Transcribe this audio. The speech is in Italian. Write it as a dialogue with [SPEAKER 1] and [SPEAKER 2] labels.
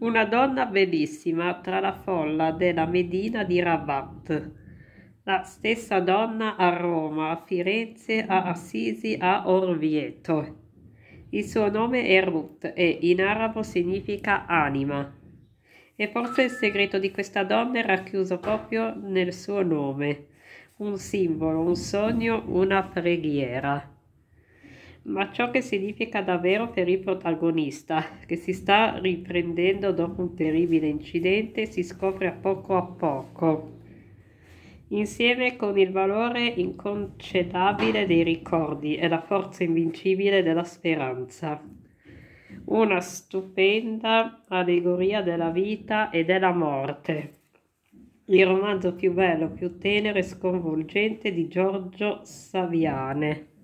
[SPEAKER 1] Una donna bellissima tra la folla della Medina di Rabat. La stessa donna a Roma, a Firenze, a Assisi, a Orvieto. Il suo nome è Ruth e in arabo significa anima. E forse il segreto di questa donna è racchiuso proprio nel suo nome. Un simbolo, un sogno, una preghiera ma ciò che significa davvero per il protagonista, che si sta riprendendo dopo un terribile incidente, si scopre a poco a poco, insieme con il valore inconcedabile dei ricordi e la forza invincibile della speranza. Una stupenda allegoria della vita e della morte. Il romanzo più bello, più tenero e sconvolgente di Giorgio Saviane.